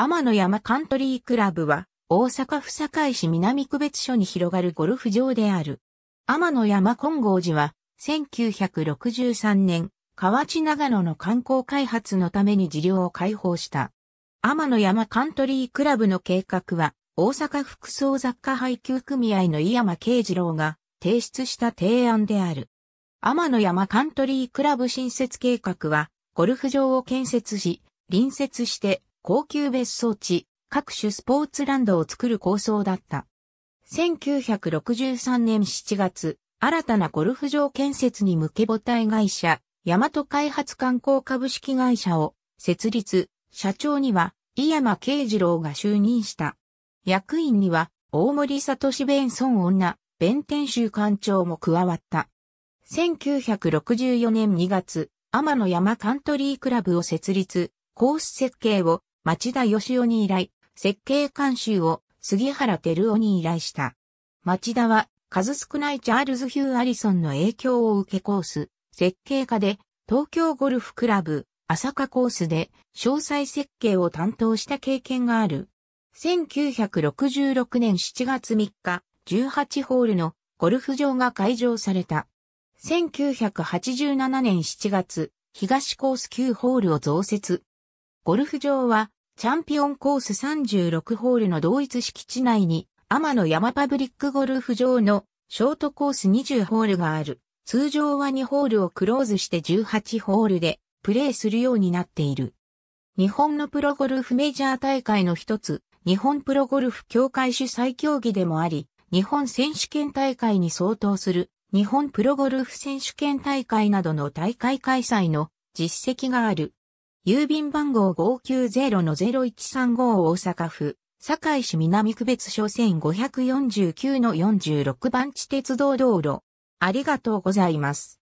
天野山カントリークラブは、大阪府堺市南区別所に広がるゴルフ場である。天野山金剛寺は、1963年、河内長野の観光開発のために事業を開放した。天野山カントリークラブの計画は、大阪服装雑貨配給組合の井山慶次郎が提出した提案である。天野山カントリークラブ新設計画は、ゴルフ場を建設し、隣接して高級別荘地、各種スポーツランドを作る構想だった。1963年7月、新たなゴルフ場建設に向け母体会社、大和開発観光株式会社を設立、社長には井山慶次郎が就任した。役員には大森聡弁孫女、弁天州館長も加わった。1964年2月、天野山カントリークラブを設立、コース設計を町田義雄に依頼、設計監修を杉原照夫に依頼した。町田は数少ないチャールズ・ヒュー・アリソンの影響を受けコース、設計家で東京ゴルフクラブ、朝霞コースで詳細設計を担当した経験がある。1966年7月3日、18ホールのゴルフ場が開場された。1987年7月、東コース9ホールを増設。ゴルフ場はチャンピオンコース36ホールの同一敷地内に、天野山パブリックゴルフ場のショートコース20ホールがある。通常は2ホールをクローズして18ホールでプレーするようになっている。日本のプロゴルフメジャー大会の一つ、日本プロゴルフ協会主催競技でもあり、日本選手権大会に相当する日本プロゴルフ選手権大会などの大会開催の実績がある。郵便番号590-0135大阪府、堺市南区別所線549-46番地鉄道道路。ありがとうございます。